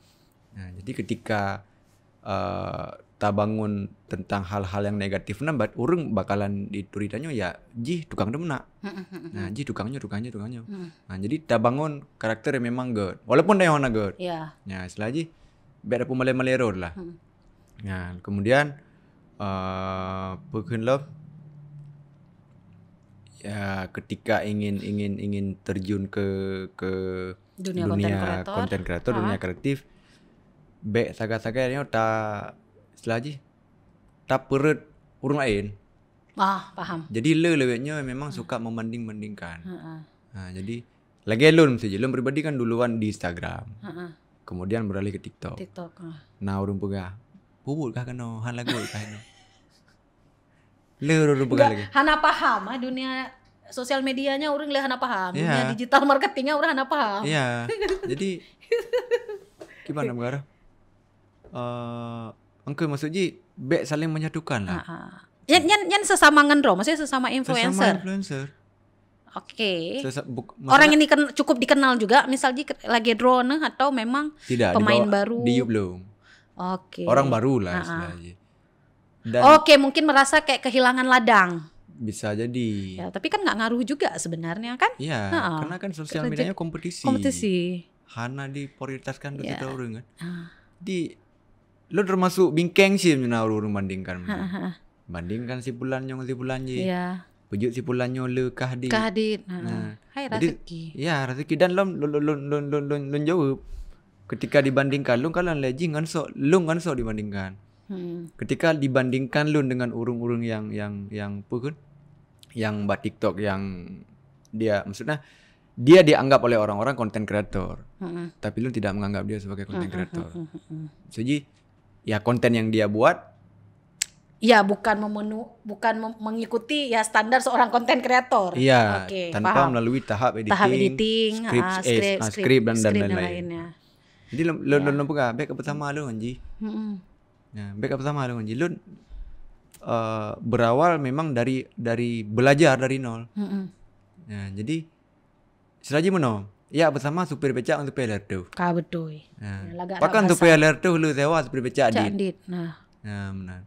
Nah, jadi ketika uh, tabangun tentang hal-hal yang negatif nambah urung bakalan dituritanya ya jih tukang demna nah jih tukangnya tukangnya tukangnya nah jadi tabangun karakter yang memang good walaupun dia orang good ya yeah. nah setelah jih biar pun mulai meleror lah nah kemudian uh, eh, Perkin Love ya ketika ingin ingin ingin terjun ke ke dunia, dunia konten kreator dunia kreatif be saga-saga tak istilahnya tak perut orang lain. Ah, faham. Jadi le lebihnya memang suka membanding-bandingkan. jadi lagi lun saja. Lun pribadi kan duluan di Instagram. Kemudian beralih ke TikTok. TikTok. Nah, orang pegah. bubur kah kena han lagu kah kena. le orang pegah lagi. Hana paham ah dunia sosial medianya orang le hana paham. Yeah. Dunia digital marketingnya orang hana paham. Iya. Yeah. jadi gimana mengarah? Eh uh, engke maksudnya baik saling menyatukan lah. Uh Yang yang yang sesama ngendro, maksudnya sesama influencer. Sesama influencer. Oke. Okay. Orang ini cukup dikenal juga, misalnya lagi drone eh, atau memang tidak, pemain di bawah, baru. Di belum. Oke. Okay. Orang baru lah sebenarnya. Oke, okay, mungkin merasa kayak kehilangan ladang. Bisa jadi. Ya, tapi kan nggak ngaruh juga sebenarnya kan? Iya. Karena kan sosial medianya kompetisi. Kompetisi. Hana diprioritaskan untuk yeah. orang kan. Di lo termasuk bingkeng sih menurut urung bandingkan. bandingkan si bulan yang si bulan Iya. Pujuk si bulan le kahdit. kahdi Ha. Nah. Hai rezeki. Ya, rezeki dan lo lo lo lo lo lo, lo, lo jawab. Ketika dibandingkan lo kalian leji nganso lo nganso dibandingkan. Hmm. Ketika dibandingkan lo dengan urung-urung yang yang yang pun kan? yang buat TikTok yang dia maksudnya dia dianggap oleh orang-orang konten -orang kreator. Hmm. Tapi lu tidak menganggap dia sebagai konten kreator. Hmm, hmm, hmm, hmm. Jadi ya konten yang dia buat ya bukan memenu bukan mengikuti ya standar seorang konten kreator. Iya. Okay, tanpa paham. melalui tahap editing, tahap editing, script, uh, script, eh, script, script dan script dan lain-lain. Jadi lo lo iya. lo buka back pertama lo Anji. Heeh. Nah, back pertama lo Anji. Lo uh, berawal memang dari dari belajar dari nol. Mm -mm. Nah, jadi selagi meno. Ya bersama supir becak untuk pelar tu. Ka betul. Ha. Lagak Pakan tu pelar tu lu sewa supir becak dit. Candit. Nah. Ya benar.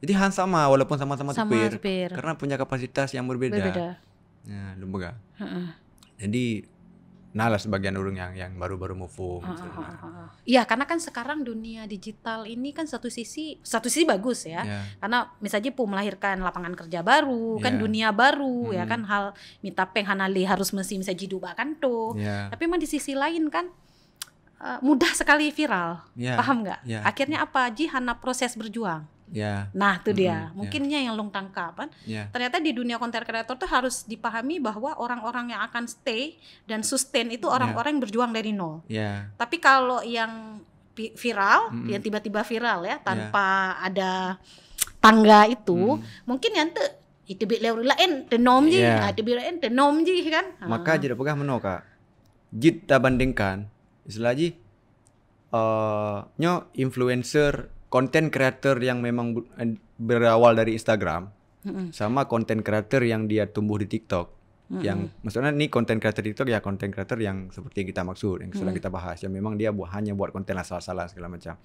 Jadi han sama walaupun sama-sama sama supir. Karena punya kapasitas yang berbeza. Berbeza. Ya, lembaga. Heeh. Jadi nah lah sebagian orang yang yang baru-baru move on. Iya, karena kan sekarang dunia digital ini kan satu sisi satu sisi bagus ya. Yeah. Karena misalnya pun melahirkan lapangan kerja baru, yeah. kan iya. dunia baru ya hmm. ya kan hal minta penghanali harus mesti bisa jiduba kan tuh. Yeah. Tapi memang di sisi lain kan eh, mudah sekali viral. Yeah. Paham nggak? Yeah. Akhirnya apa? Jihana proses berjuang. Yeah. Nah, itu mm -hmm. dia. Ya. Mungkinnya yeah. yang long tangkap kan. Yeah. Ternyata di dunia konten kreator tuh harus dipahami bahwa orang-orang yang akan stay dan sustain itu ya. orang-orang yeah. yang berjuang dari nol. Yeah. Tapi kalau yang viral, mm -hmm. yang tiba-tiba viral ya, ya. tanpa yeah. ada tangga itu, mm. mungkin yang tuh itu bit lewat lain tenom ji, ada ah, itu bit lain tenom ji kan. Ah. Maka jadi pegah menoka. kita bandingkan istilah ji uh, nyo influencer Konten creator yang memang eh, berawal dari Instagram mm -hmm. sama konten creator yang dia tumbuh di TikTok. Mm -hmm. Yang maksudnya ini content creator TikTok ya konten creator yang seperti yang kita maksud yang sedang mm -hmm. kita bahas yang memang dia buat hanya buat konten asal-asalan lah, segala macam.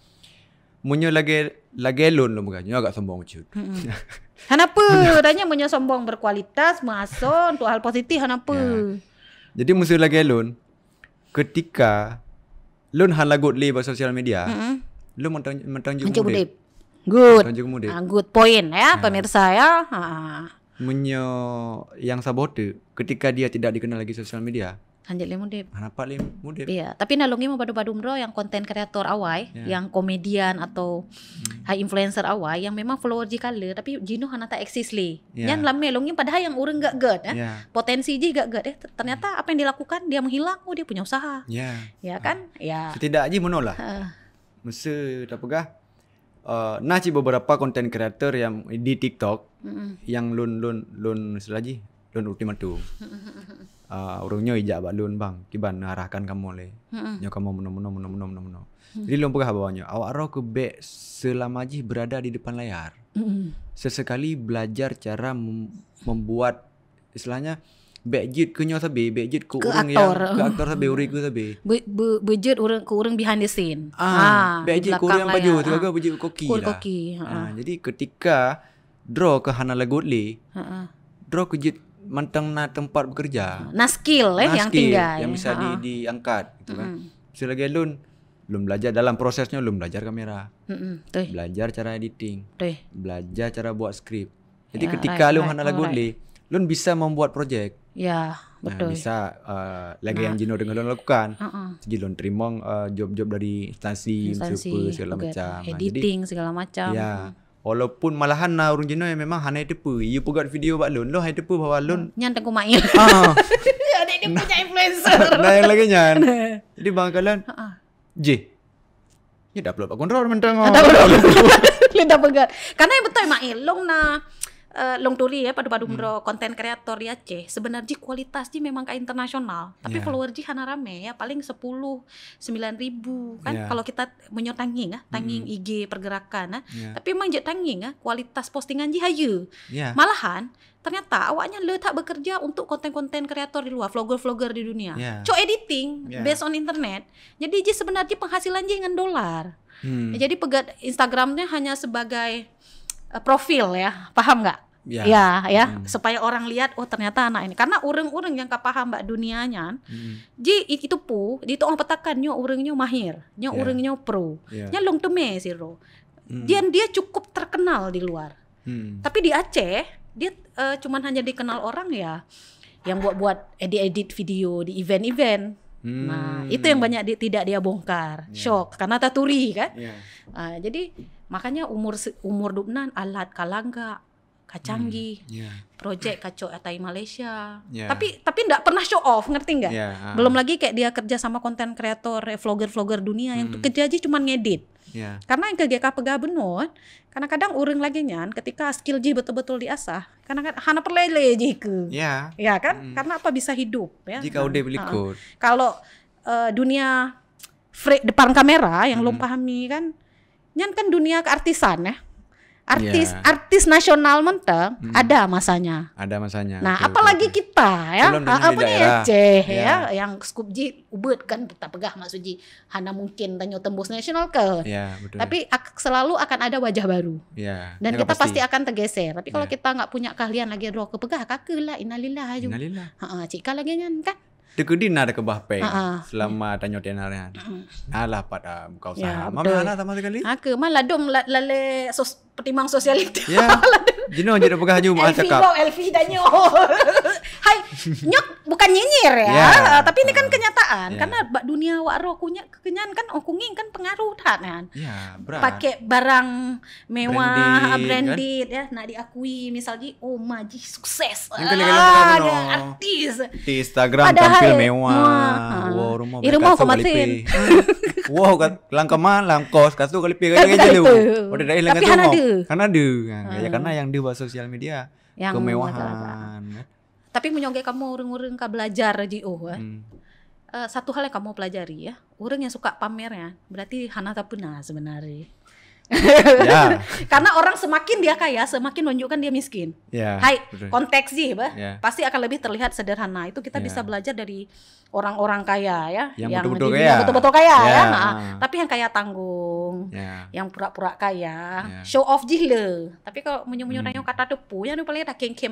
Munyo lagi lagi elon lo lah mungkin. agak sombong cut. Mm -hmm. Kenapa? Tanya munyo sombong berkualitas, masuk untuk hal positif. Kenapa? Yeah. Jadi mesti lagi elon. Ketika lo hal lagu di sosial media, mm Lu mentunjuk, mentunjuk, mentunjuk Good. Mentunjuk mudip. Uh, ah, good point ya uh. pemirsa ya. Uh. Ah. Menyo yang sabote ketika dia tidak dikenal lagi sosial media. Lanjut lima dip. Kenapa lima mudip? Iya, tapi nalungi mau badu badu bro yang konten kreator awai, yeah. yang komedian atau hmm. influencer awai yang memang follower jikale tapi jino hana tak eksis li. Yeah. Yang lama nalungi padahal yang ureng gak ged eh. Yeah. Potensi aja gak ged eh. Ternyata apa yang dilakukan dia menghilang, oh dia punya usaha. Iya. Yeah. Ya kan? Iya. Ya. Setidaknya menolak. menolak Uh Mesir kah? uh, nah, cik beberapa content creator yang di TikTok mm-hmm. yang lun lun lun selagi lun ultimatum. uh, ah, orangnya ijak bak lun bang, kiban arahkan kamu le. Mm-hmm. Nyo kamu meno meno meno meno meno Mm-hmm. Jadi lun pegah bawanya. Awak roh ke be selama ji berada di depan layar. Mm-hmm. Sesekali belajar cara mem- membuat istilahnya budget ke nyawa sabi budget ku orang yang ke aktor sabi urang ku sabi be, be, orang ku orang behind the scene ah, ah budget ku orang baju tu agak budget koki lah koki ah, jadi ketika draw ke hana lagutli ah, draw ke manteng mantang na tempat bekerja na skill eh yang tinggal yang bisa diangkat gitu kan lagi alun belum belajar dalam prosesnya belum belajar kamera mm belajar cara editing Tuh. belajar cara buat skrip jadi ya, ketika right, lu right, hana lagu right. lun bisa membuat project Ya, nah, betul. Eh, nah, bisa uh, lagi nah. yang Jino dengan lakukan. Uh-uh. Jino terima uh, eh, job-job dari instansi, instansi segala kan. macam. Nah, Editing Jadi, segala macam. Ya. Walaupun malahan na orang Jino yang memang hanai tepu. You pegat video bak lon, lo hai tepu bawa lon. Hmm, nyan tengku main. Ah. Ada dia punya influencer. nah, yang lagi nyan. Jadi bang kalian. Uh-uh. J. Ya dah upload bak kontrol mentang. Ada ah, upload. Lidah pegat. Karena yang betul mak ilong na uh, long tuli ya pada pada umroh hmm. konten kreator ya c sebenarnya kualitas sih memang kayak internasional tapi yeah. follower sih hana rame ya paling sepuluh sembilan ribu kan yeah. kalau kita menyor tanging ah tanging hmm. ig pergerakan nah ya. yeah. tapi emang je tanging ah kualitas postingan ji hayu yeah. malahan ternyata awaknya tak bekerja untuk konten-konten kreator di luar, vlogger-vlogger di dunia. Yeah. Cok editing yeah. based on internet. Jadi je sebenarnya penghasilan dia dengan dolar. Hmm. Jadi pegat Instagramnya hanya sebagai Eh, profil ya, paham nggak? Ya, ya, ya. Hmm. supaya orang lihat oh ternyata anak ini karena orang-orang yang paham mbak dunianya, hmm. ji itu pu, di itu orang petakan nyu orangnya mahir, nyu yeah. orangnya pro, yeah. nyu long teme siro, hmm. dia dia cukup terkenal di luar, hmm. tapi di Aceh dia uh, cuman hanya dikenal orang ya yang buat-buat edit-edit video di event-event Nah, hmm. Nah, itu yang banyak di, tidak dia bongkar. Yeah. Shock karena taturi kan. Yeah. Ya. Uh, jadi makanya umur umur Dubnan alat kalangga kacanggi hmm. yeah. project kacau atai Malaysia. Yeah. Tapi tapi tidak pernah show off, ngerti nggak? Yeah, ya, uh. Belum lagi kayak dia kerja sama konten kreator, vlogger-vlogger dunia yang hmm. kerja aja cuma ngedit. Yeah. Karena yang ke GK pegabenun, karena kadang uring lagi nyan ketika skill ji betul-betul diasah, karena kan hana perlele ji ke. Ya. Yeah. Ya kan? Mm. Karena apa bisa hidup ya. Jika udah beli uh, Kalau uh, dunia free, depan kamera yang mm. lo pahami kan, nyan kan dunia keartisan ya Artis yeah. artis nasional mentah hmm. ada masanya. Ada masanya. Nah, okay, apalagi okay. kita ya, ah, apa nih Aceh ya? yeah. ya, yang skupji Ubut kan tetap pegah Mas Suji. Hana mungkin tanya tembus nasional ke. Yeah, betul. Tapi selalu akan ada wajah baru. Yeah. Dan ya, kita pasti. pasti akan tergeser. Tapi kalau yeah. kita nggak punya keahlian lagi roh kepegah kaku lah innalillah aja. Innalillah. Heeh, cika lagi kan. Dekedin ada kebahpe, uh selama tanya tenarnya. uh Alah pada ah, buka usaha. Ya, Mama sama sekali. Aku malah dong lale sos pertimbang sosialiti. Ya. Jino jadi pegah nyu mah cakap. Elvi dan nyu. Hai, nyok bukan nyinyir ya, yeah. Ya. uh, tapi ini kan ah. kenyataan yeah. karena bak dunia waro kunya kekenyan kan oh kunging kan pengaruh kan. Yeah, ya, Pakai barang mewah, branded, branded kan? ya, nak diakui misalnya oh maji sukses. Kan ah, artis. Di Instagram Padahal, tampil mewah. Uh, wow, rumah berkat. mau kau Wow, kan langkah mah langkos kasu kali pikir kali jadi. Udah dah hilang Tapi karena de kan nah, ya hmm. karena yang di bawah sosial media yang kemewahan kan. tapi menyongke kamu urung-urung ka belajar di oh eh. hmm. uh, satu hal yang kamu pelajari ya urung yang suka pamer ya berarti hana tapuna sebenarnya ya. Karena orang semakin dia kaya, semakin menunjukkan dia miskin. Ya, Hai, betul. konteks sih, bah, ya. pasti akan lebih terlihat sederhana. Itu kita ya. bisa belajar dari orang-orang kaya ya yang, yang betul-betul kaya betul-betul kaya yeah. ya nah, tapi yang kaya tanggung yeah. yang pura-pura kaya yeah. show off jile tapi kalau menyuruh menyu hmm. kata ya yang paling ada kengke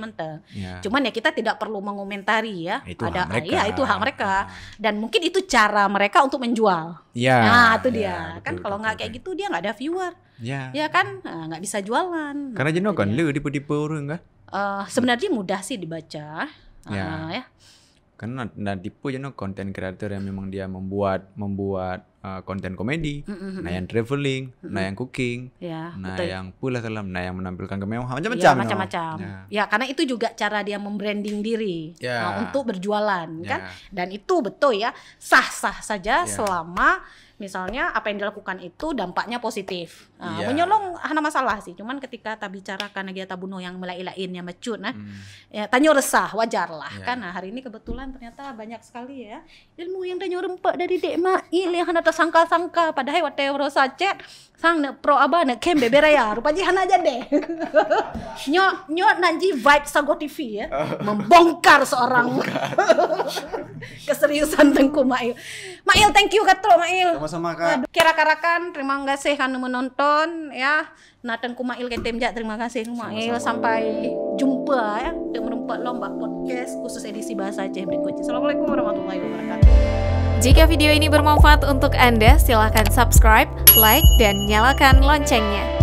yeah. cuman ya kita tidak perlu mengomentari ya itu ada hak ya itu hak mereka ah. dan mungkin itu cara mereka untuk menjual yeah. nah itu ya, dia betul, kan kalau nggak kayak gitu dia nggak ada viewer ya yeah. kan nah, nggak nah, bisa jualan karena jenuh kan lu di tipe orang kan uh, sebenarnya mudah sih dibaca yeah. ya, ah, ya karena Nadipo you know konten kreator yang memang dia membuat membuat uh, konten uh, komedi, mm-hmm. nah yang traveling, mm-hmm. nah yang cooking, yeah, nah betul. yang pula dalam, nah yang menampilkan kemewahan iya, macam-macam. Ya, macam-macam. Ya. ya karena itu juga cara dia membranding diri yeah. Uh, nah, untuk berjualan yeah. kan, ya. dan itu betul ya sah-sah saja yeah. selama misalnya apa yang dilakukan itu dampaknya positif. Uh, yeah. Iya. Menyolong hana masalah sih, cuman ketika tak bicara karena kita tabuno yang melailain lainnya yang mecut nah. Eh, hmm. Ya tanyo resah wajar lah yeah. kan. hari ini kebetulan ternyata banyak sekali ya ilmu yang tanyo rempak dari dek mai yang hana tersangka-sangka padahal wate rosa chat sang ne pro aba ne kem beberaya, ya rupanya hana aja deh. nyo nyo nanji vibe sago TV ya oh. membongkar seorang keseriusan tengku mai Mail thank you katro Mail. Sama-sama Kak. kira karakan terima kasih kan menonton ya. Nah tengku Mail ketem ja terima kasih Sama Mail sampai jumpa ya di merumpat lomba podcast khusus edisi bahasa Aceh berikutnya. Assalamualaikum warahmatullahi wabarakatuh. Jika video ini bermanfaat untuk Anda, silahkan subscribe, like, dan nyalakan loncengnya.